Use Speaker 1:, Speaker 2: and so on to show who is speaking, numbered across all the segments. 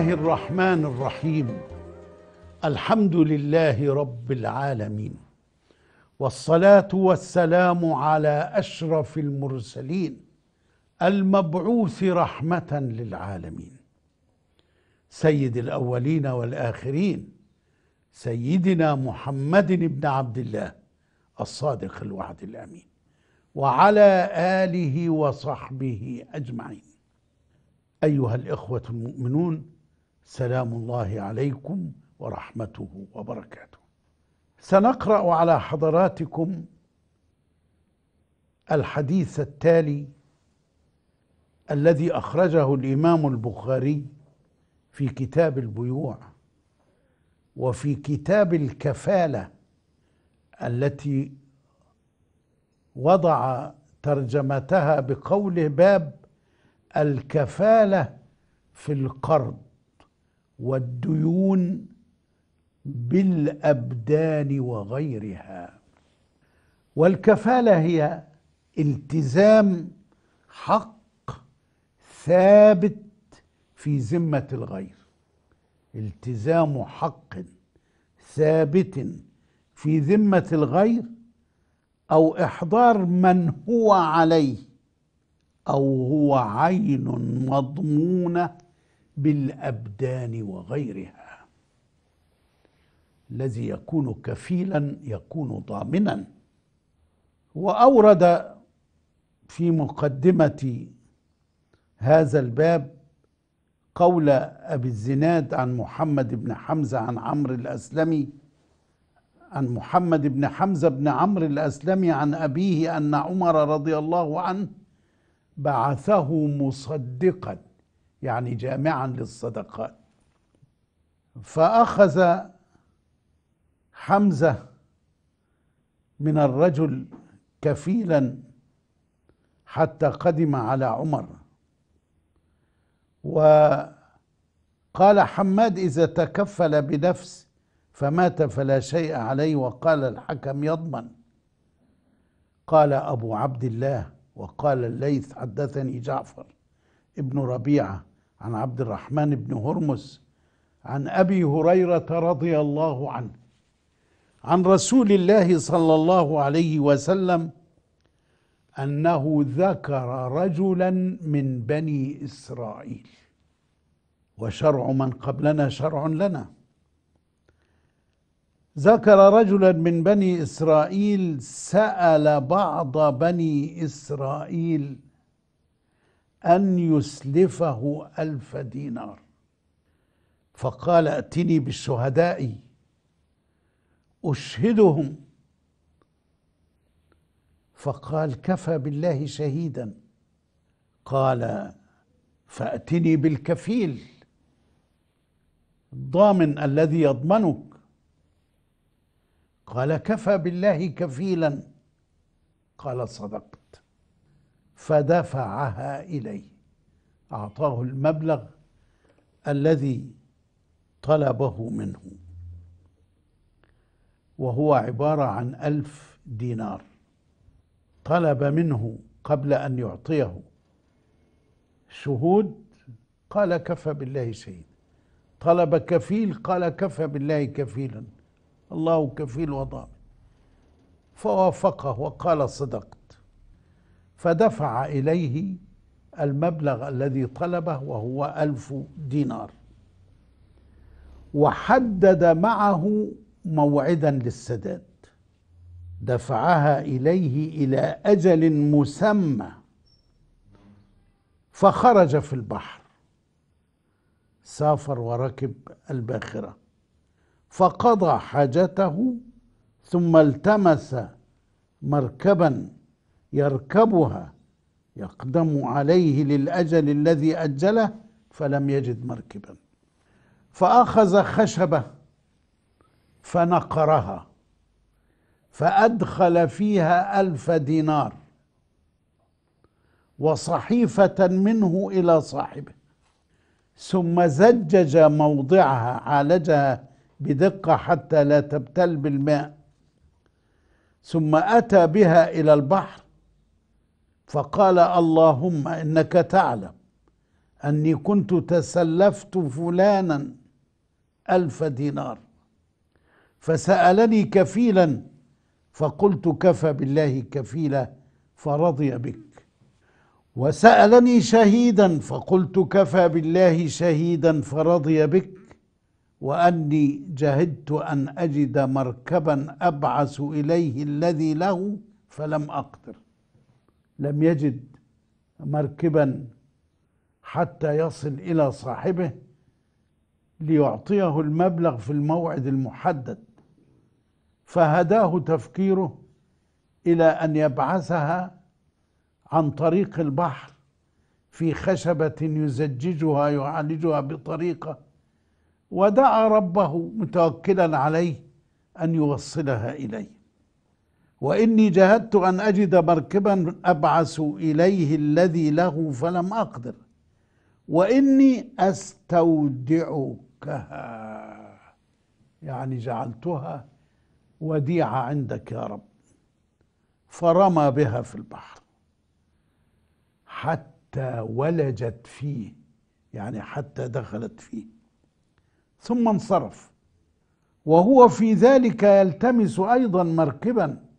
Speaker 1: الله الرحمن الرحيم الحمد لله رب العالمين والصلاه والسلام على اشرف المرسلين المبعوث رحمه للعالمين سيد الاولين والاخرين سيدنا محمد بن عبد الله الصادق الوعد الامين وعلى اله وصحبه اجمعين ايها الاخوه المؤمنون سلام الله عليكم ورحمته وبركاته سنقرا على حضراتكم الحديث التالي الذي اخرجه الامام البخاري في كتاب البيوع وفي كتاب الكفاله التي وضع ترجمتها بقوله باب الكفاله في القرض والديون بالابدان وغيرها والكفاله هي التزام حق ثابت في ذمه الغير التزام حق ثابت في ذمه الغير او احضار من هو عليه او هو عين مضمونه بالابدان وغيرها الذي يكون كفيلا يكون ضامنا واورد في مقدمه هذا الباب قول ابي الزناد عن محمد بن حمزه عن عمرو الاسلمي عن محمد بن حمزه بن عمرو الاسلمي عن ابيه ان عمر رضي الله عنه بعثه مصدقا يعني جامعا للصدقات فأخذ حمزة من الرجل كفيلا حتى قدم على عمر وقال حماد إذا تكفل بنفس فمات فلا شيء عليه وقال الحكم يضمن قال أبو عبد الله وقال الليث حدثني جعفر ابن ربيعة عن عبد الرحمن بن هرمز عن ابي هريره رضي الله عنه عن رسول الله صلى الله عليه وسلم انه ذكر رجلا من بني اسرائيل وشرع من قبلنا شرع لنا ذكر رجلا من بني اسرائيل سال بعض بني اسرائيل أن يسلفه ألف دينار فقال ائتني بالشهداء أشهدهم فقال كفى بالله شهيدا قال فأتني بالكفيل الضامن الذي يضمنك قال كفى بالله كفيلا قال صدقت فدفعها إليه أعطاه المبلغ الذي طلبه منه وهو عبارة عن ألف دينار طلب منه قبل أن يعطيه شهود قال كفى بالله شهيدا طلب كفيل قال كفى بالله كفيلا الله كفيل وضامن فوافقه وقال صدقت فدفع إليه المبلغ الذي طلبه وهو ألف دينار وحدد معه موعدا للسداد دفعها إليه إلى أجل مسمى فخرج في البحر سافر وركب الباخرة فقضى حاجته ثم التمس مركبا يركبها يقدم عليه للاجل الذي اجله فلم يجد مركبا فاخذ خشبه فنقرها فادخل فيها الف دينار وصحيفه منه الى صاحبه ثم زجج موضعها عالجها بدقه حتى لا تبتل بالماء ثم اتى بها الى البحر فقال اللهم انك تعلم اني كنت تسلفت فلانا الف دينار فسالني كفيلا فقلت كفى بالله كفيلا فرضي بك وسالني شهيدا فقلت كفى بالله شهيدا فرضي بك واني جهدت ان اجد مركبا ابعث اليه الذي له فلم اقدر لم يجد مركبا حتى يصل الى صاحبه ليعطيه المبلغ في الموعد المحدد فهداه تفكيره الى ان يبعثها عن طريق البحر في خشبه يزججها يعالجها بطريقه ودعا ربه متوكلا عليه ان يوصلها اليه واني جاهدت ان اجد مركبا ابعث اليه الذي له فلم اقدر واني استودعكها يعني جعلتها وديعه عندك يا رب فرمى بها في البحر حتى ولجت فيه يعني حتى دخلت فيه ثم انصرف وهو في ذلك يلتمس ايضا مركبا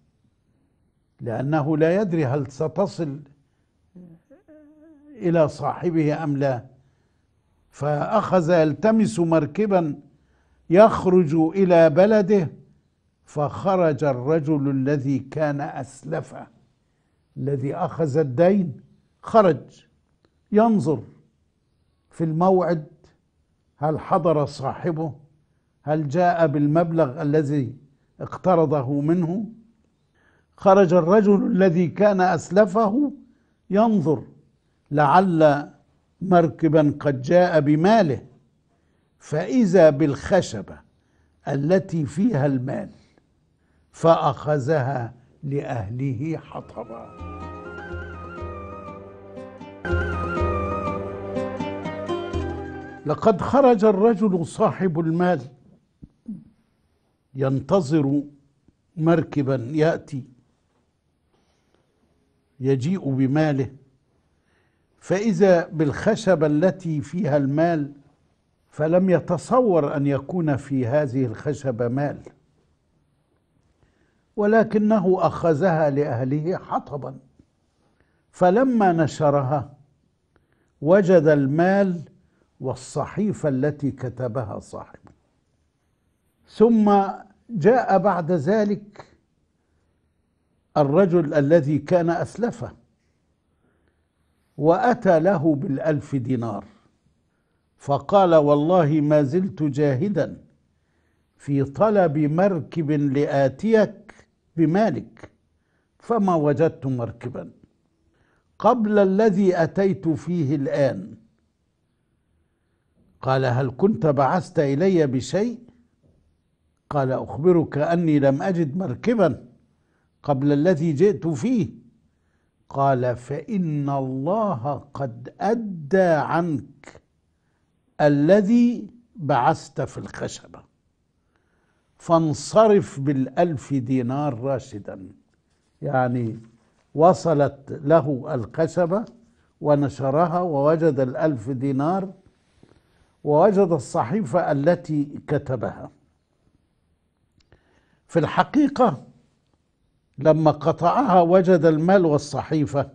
Speaker 1: لأنه لا يدري هل ستصل إلى صاحبه أم لا فأخذ يلتمس مركبا يخرج إلى بلده فخرج الرجل الذي كان أسلف الذي أخذ الدين خرج ينظر في الموعد هل حضر صاحبه هل جاء بالمبلغ الذي اقترضه منه خرج الرجل الذي كان أسلفه ينظر لعل مركبا قد جاء بماله فإذا بالخشبة التي فيها المال فأخذها لأهله حطبا لقد خرج الرجل صاحب المال ينتظر مركبا يأتي يجيء بماله فإذا بالخشبة التي فيها المال فلم يتصور أن يكون في هذه الخشبة مال ولكنه أخذها لأهله حطبا فلما نشرها وجد المال والصحيفة التي كتبها صاحبه ثم جاء بعد ذلك الرجل الذي كان أسلفه وأتى له بالألف دينار فقال والله ما زلت جاهدا في طلب مركب لآتيك بمالك فما وجدت مركبا قبل الذي أتيت فيه الآن قال هل كنت بعثت إلي بشيء قال أخبرك أني لم أجد مركبا قبل الذي جئت فيه قال فان الله قد ادى عنك الذي بعثت في الخشبه فانصرف بالالف دينار راشدا يعني وصلت له الخشبه ونشرها ووجد الالف دينار ووجد الصحيفه التي كتبها في الحقيقه لما قطعها وجد المال والصحيفة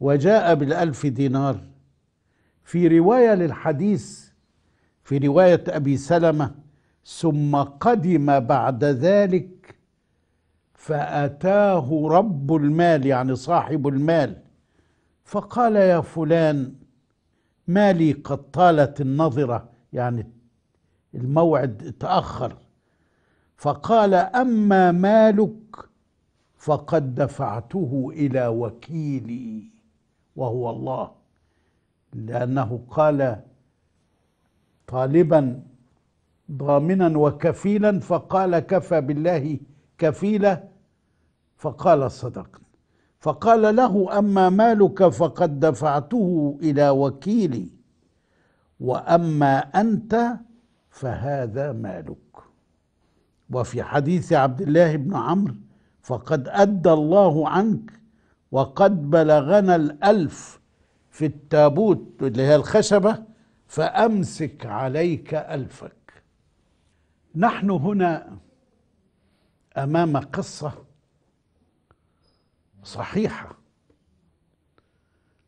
Speaker 1: وجاء بالألف دينار في رواية للحديث في رواية أبي سلمة ثم قدم بعد ذلك فأتاه رب المال يعني صاحب المال فقال يا فلان مالي قد طالت النظرة يعني الموعد تأخر فقال اما مالك فقد دفعته الى وكيلي وهو الله لانه قال طالبا ضامنا وكفيلا فقال كفى بالله كفيلة فقال صدق فقال له اما مالك فقد دفعته الى وكيلي واما انت فهذا مالك وفي حديث عبد الله بن عمرو فقد أدى الله عنك وقد بلغنا الألف في التابوت اللي هي الخشبة فأمسك عليك ألفك نحن هنا أمام قصة صحيحة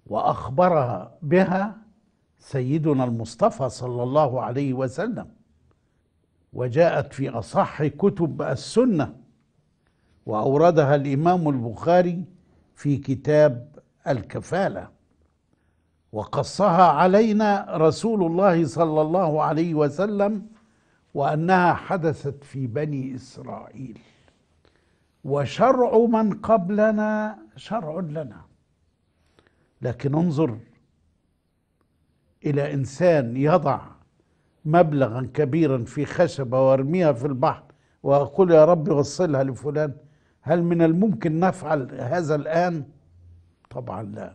Speaker 1: وأخبر بها سيدنا المصطفى صلى الله عليه وسلم وجاءت في أصح كتب السنة وأوردها الإمام البخاري في كتاب الكفالة وقصها علينا رسول الله صلى الله عليه وسلم وأنها حدثت في بني إسرائيل وشرع من قبلنا شرع لنا لكن انظر الى انسان يضع مبلغا كبيرا في خشبة وارميها في البحر وأقول يا رب وصلها لفلان هل من الممكن نفعل هذا الآن؟ طبعا لا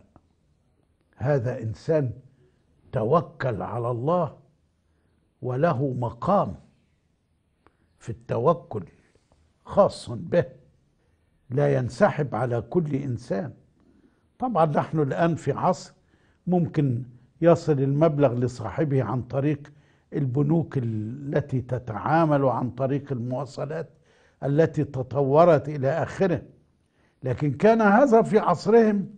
Speaker 1: هذا إنسان توكل على الله وله مقام في التوكل خاص به لا ينسحب على كل إنسان طبعا نحن الآن في عصر ممكن يصل المبلغ لصاحبه عن طريق البنوك التي تتعامل عن طريق المواصلات التي تطورت الى اخره لكن كان هذا في عصرهم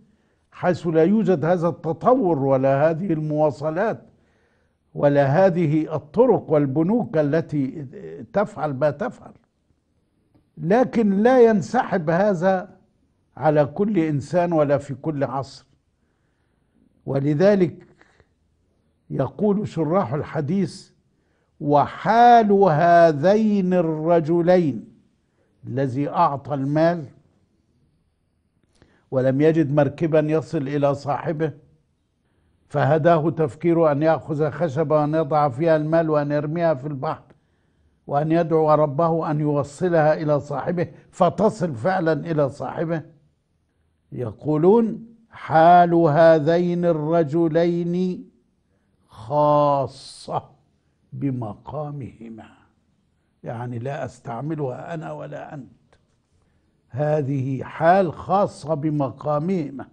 Speaker 1: حيث لا يوجد هذا التطور ولا هذه المواصلات ولا هذه الطرق والبنوك التي تفعل ما تفعل لكن لا ينسحب هذا على كل انسان ولا في كل عصر ولذلك يقول شراح الحديث وحال هذين الرجلين الذي اعطى المال ولم يجد مركبا يصل الى صاحبه فهداه تفكيره ان ياخذ خشبه وان يضع فيها المال وان يرميها في البحر وان يدعو ربه ان يوصلها الى صاحبه فتصل فعلا الى صاحبه يقولون حال هذين الرجلين خاصه بمقامهما يعني لا استعملها انا ولا انت هذه حال خاصه بمقامهما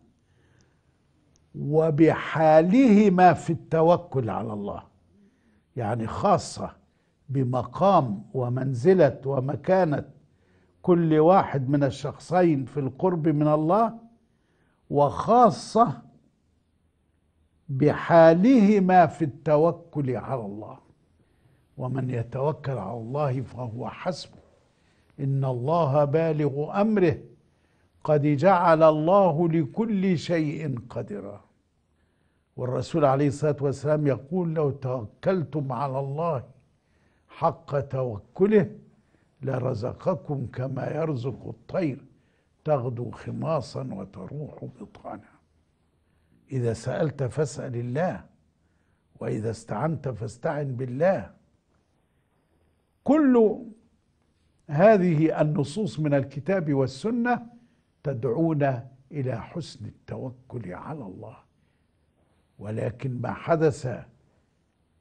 Speaker 1: وبحالهما في التوكل على الله يعني خاصه بمقام ومنزله ومكانه كل واحد من الشخصين في القرب من الله وخاصه بحالهما في التوكل على الله ومن يتوكل على الله فهو حسبه ان الله بالغ امره قد جعل الله لكل شيء قدرا والرسول عليه الصلاه والسلام يقول لو توكلتم على الله حق توكله لرزقكم كما يرزق الطير تغدو خماصا وتروح بطانا اذا سالت فاسال الله واذا استعنت فاستعن بالله كل هذه النصوص من الكتاب والسنه تدعونا الى حسن التوكل على الله ولكن ما حدث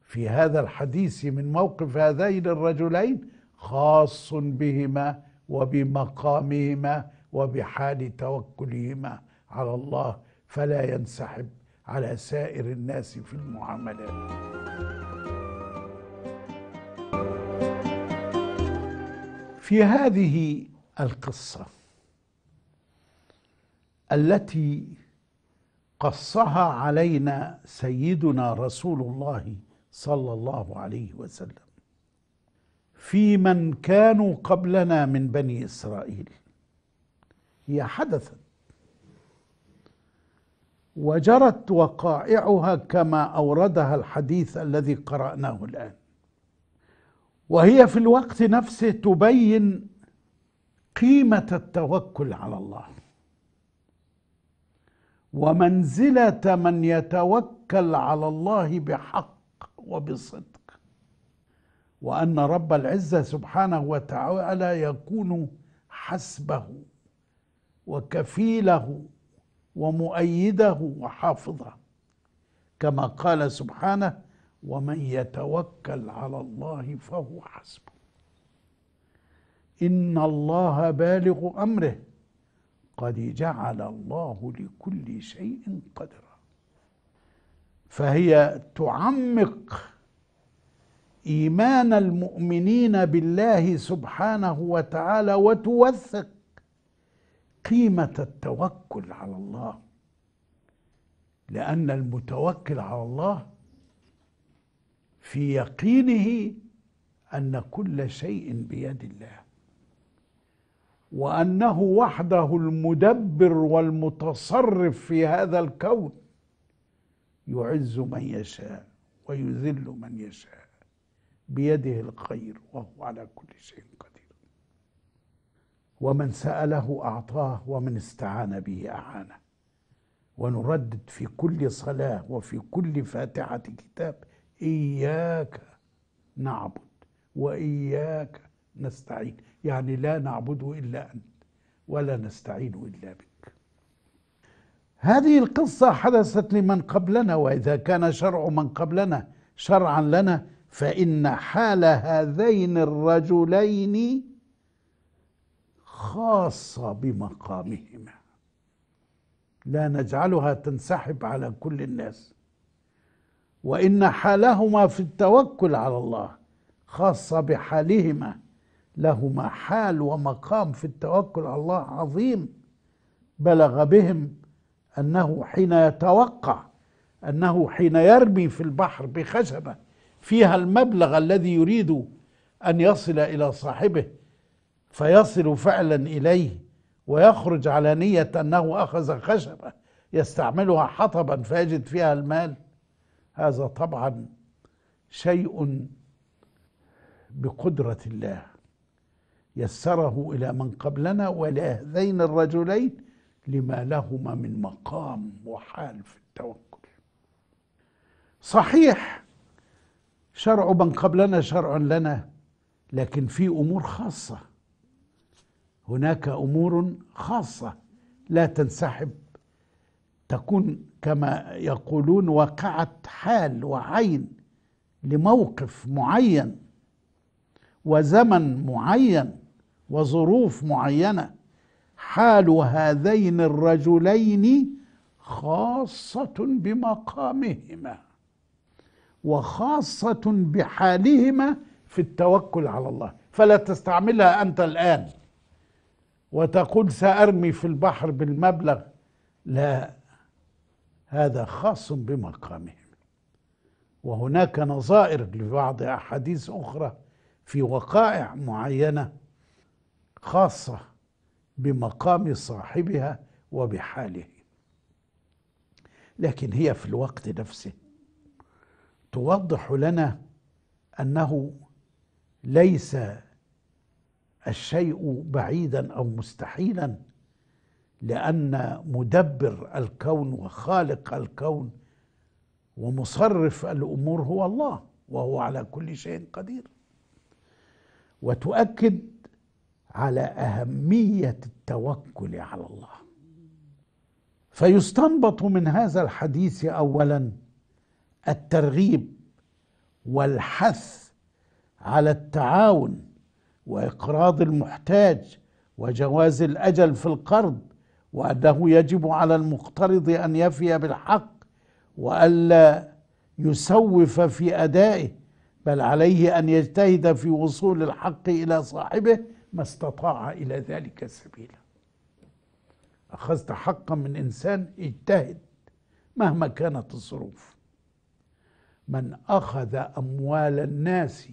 Speaker 1: في هذا الحديث من موقف هذين الرجلين خاص بهما وبمقامهما وبحال توكلهما على الله فلا ينسحب على سائر الناس في المعاملات في هذه القصه التي قصها علينا سيدنا رسول الله صلى الله عليه وسلم في من كانوا قبلنا من بني اسرائيل هي حدثت وجرت وقائعها كما اوردها الحديث الذي قراناه الان وهي في الوقت نفسه تبين قيمه التوكل على الله ومنزله من يتوكل على الله بحق وبصدق وان رب العزه سبحانه وتعالى يكون حسبه وكفيله ومؤيده وحافظه كما قال سبحانه ومن يتوكل على الله فهو حسبه ان الله بالغ امره قد جعل الله لكل شيء قدرا فهي تعمق ايمان المؤمنين بالله سبحانه وتعالى وتوثق قيمة التوكل على الله لأن المتوكل على الله في يقينه أن كل شيء بيد الله وأنه وحده المدبر والمتصرف في هذا الكون يعز من يشاء ويذل من يشاء بيده الخير وهو على كل شيء قدير ومن ساله اعطاه ومن استعان به اعانه ونردد في كل صلاه وفي كل فاتحه كتاب اياك نعبد واياك نستعين يعني لا نعبد الا انت ولا نستعين الا بك هذه القصه حدثت لمن قبلنا واذا كان شرع من قبلنا شرعا لنا فان حال هذين الرجلين خاصه بمقامهما لا نجعلها تنسحب على كل الناس وان حالهما في التوكل على الله خاصه بحالهما لهما حال ومقام في التوكل على الله عظيم بلغ بهم انه حين يتوقع انه حين يرمي في البحر بخشبه فيها المبلغ الذي يريد ان يصل الى صاحبه فيصل فعلا اليه ويخرج على نيه انه اخذ خشبه يستعملها حطبا فيجد فيها المال هذا طبعا شيء بقدره الله يسره الى من قبلنا ولهذين الرجلين لما لهما من مقام وحال في التوكل صحيح شرع من قبلنا شرع لنا لكن في امور خاصه هناك امور خاصه لا تنسحب تكون كما يقولون واقعه حال وعين لموقف معين وزمن معين وظروف معينه حال هذين الرجلين خاصه بمقامهما وخاصه بحالهما في التوكل على الله فلا تستعملها انت الان وتقول سأرمي في البحر بالمبلغ لا هذا خاص بمقامهم وهناك نظائر لبعض أحاديث أخرى في وقائع معينة خاصة بمقام صاحبها وبحاله لكن هي في الوقت نفسه توضح لنا أنه ليس الشيء بعيدا او مستحيلا لان مدبر الكون وخالق الكون ومصرف الامور هو الله وهو على كل شيء قدير وتؤكد على اهميه التوكل على الله فيستنبط من هذا الحديث اولا الترغيب والحث على التعاون واقراض المحتاج وجواز الاجل في القرض وانه يجب على المقترض ان يفي بالحق والا يسوف في ادائه بل عليه ان يجتهد في وصول الحق الى صاحبه ما استطاع الى ذلك سبيلا اخذت حقا من انسان اجتهد مهما كانت الظروف من اخذ اموال الناس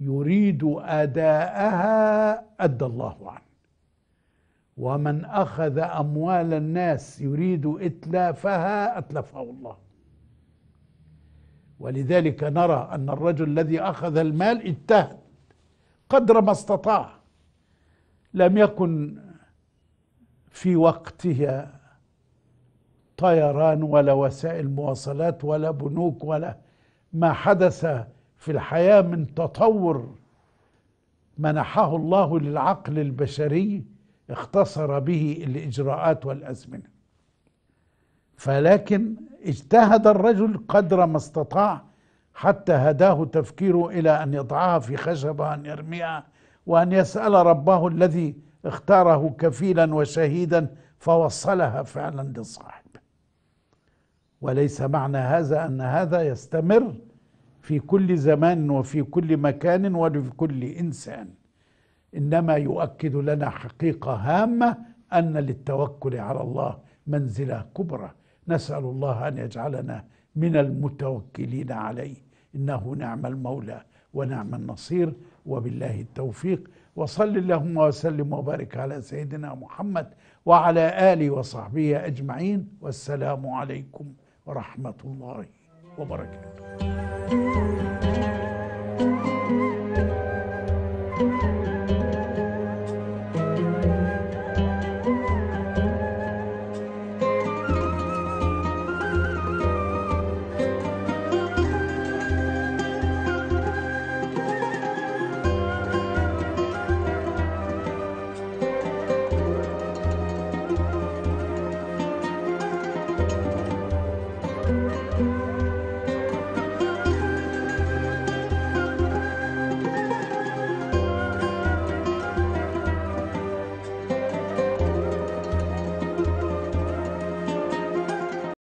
Speaker 1: يريد أداءها أدى الله عنه ومن أخذ أموال الناس يريد إتلافها أتلفه الله ولذلك نرى أن الرجل الذي أخذ المال اجتهد قدر ما استطاع لم يكن في وقتها طيران ولا وسائل مواصلات ولا بنوك ولا ما حدث في الحياة من تطور منحه الله للعقل البشري اختصر به الإجراءات والأزمنة فلكن اجتهد الرجل قدر ما استطاع حتى هداه تفكيره إلى أن يضعها في خشبة أن يرميها وأن يسأل ربه الذي اختاره كفيلا وشهيدا فوصلها فعلا لصاحبه وليس معنى هذا أن هذا يستمر في كل زمان وفي كل مكان وفي كل انسان انما يؤكد لنا حقيقه هامه ان للتوكل على الله منزله كبرى نسال الله ان يجعلنا من المتوكلين عليه انه نعم المولى ونعم النصير وبالله التوفيق وصل اللهم وسلم وبارك على سيدنا محمد وعلى اله وصحبه اجمعين والسلام عليكم ورحمه الله وبركاته